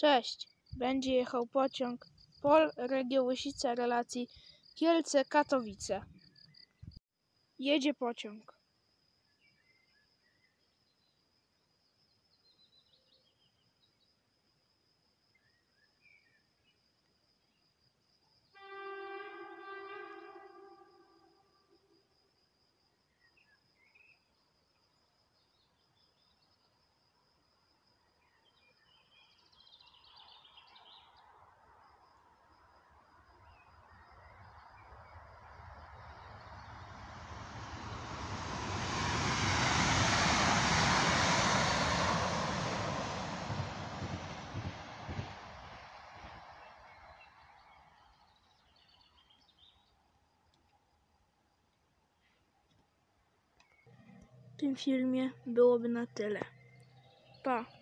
Cześć! Będzie jechał pociąg Pol Regio Łysica relacji Kielce-Katowice. Jedzie pociąg. tym filmie byłoby na tyle. Pa!